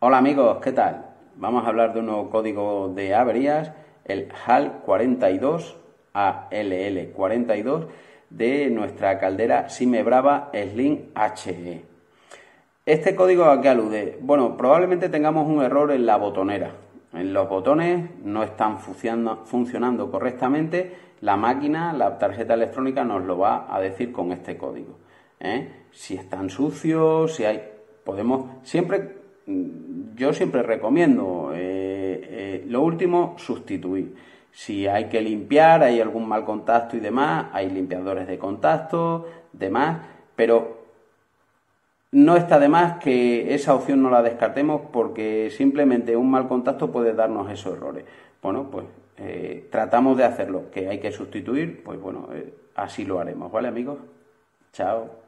Hola amigos, ¿qué tal? Vamos a hablar de un nuevo código de averías, el HAL 42 ALL 42 de nuestra caldera Simebrava Slim HE. Este código a qué alude? Bueno, probablemente tengamos un error en la botonera. En los botones no están funcionando correctamente. La máquina, la tarjeta electrónica nos lo va a decir con este código. ¿eh? Si están sucios, si hay... Podemos siempre yo siempre recomiendo, eh, eh, lo último, sustituir. Si hay que limpiar, hay algún mal contacto y demás, hay limpiadores de contacto, demás, pero no está de más que esa opción no la descartemos porque simplemente un mal contacto puede darnos esos errores. Bueno, pues eh, tratamos de hacerlo, que hay que sustituir, pues bueno, así lo haremos, ¿vale amigos? Chao.